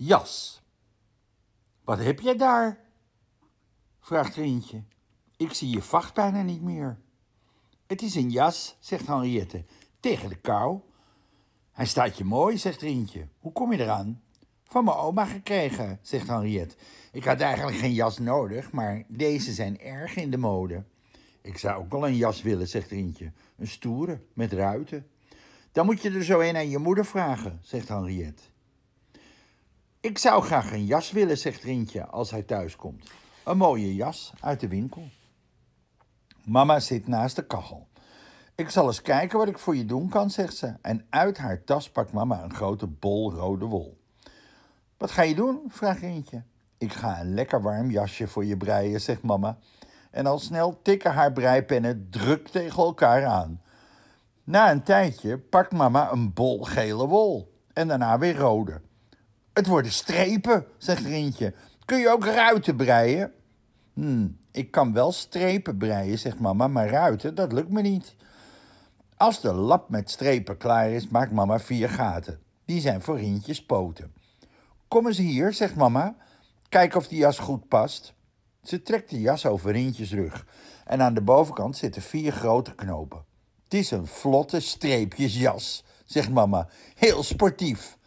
jas. Wat heb je daar? vraagt Rientje. Ik zie je vacht bijna niet meer. Het is een jas, zegt Henriette, tegen de kou. Hij staat je mooi, zegt Rientje. Hoe kom je eraan? Van mijn oma gekregen, zegt Henriette. Ik had eigenlijk geen jas nodig, maar deze zijn erg in de mode. Ik zou ook wel een jas willen, zegt Rientje. Een stoere, met ruiten. Dan moet je er zo een aan je moeder vragen, zegt Henriette. Ik zou graag een jas willen, zegt Rintje als hij thuiskomt. Een mooie jas uit de winkel. Mama zit naast de kachel. Ik zal eens kijken wat ik voor je doen kan, zegt ze. En uit haar tas pakt mama een grote bol rode wol. Wat ga je doen? vraagt Rintje. Ik ga een lekker warm jasje voor je breien, zegt mama. En al snel tikken haar breipennen druk tegen elkaar aan. Na een tijdje pakt mama een bol gele wol en daarna weer rode. Het worden strepen, zegt Rintje. Kun je ook ruiten breien? Hm, ik kan wel strepen breien, zegt mama, maar ruiten, dat lukt me niet. Als de lap met strepen klaar is, maakt mama vier gaten. Die zijn voor Rintjes poten. Kom eens hier, zegt mama. Kijk of die jas goed past. Ze trekt de jas over Rintjes rug. En aan de bovenkant zitten vier grote knopen. Het is een vlotte streepjesjas, zegt mama. Heel sportief.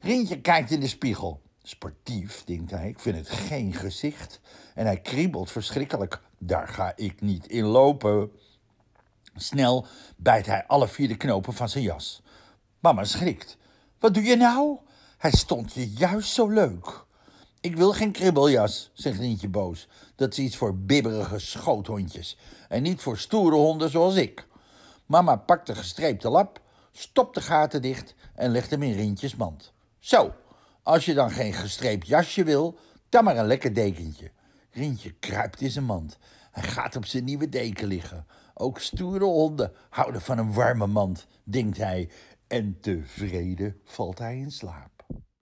Rintje kijkt in de spiegel. Sportief, denkt hij, ik vind het geen gezicht. En hij kriebelt verschrikkelijk. Daar ga ik niet in lopen. Snel bijt hij alle vier de knopen van zijn jas. Mama schrikt. Wat doe je nou? Hij stond je juist zo leuk. Ik wil geen kribbeljas, zegt Rintje boos. Dat is iets voor bibberige schoothondjes. En niet voor stoere honden zoals ik. Mama pakt de gestreepte lap, stopt de gaten dicht en legt hem in Rintjes mand. Zo, als je dan geen gestreept jasje wil, dan maar een lekker dekentje. Rintje kruipt in zijn mand. Hij gaat op zijn nieuwe deken liggen. Ook stoere honden houden van een warme mand, denkt hij. En tevreden valt hij in slaap.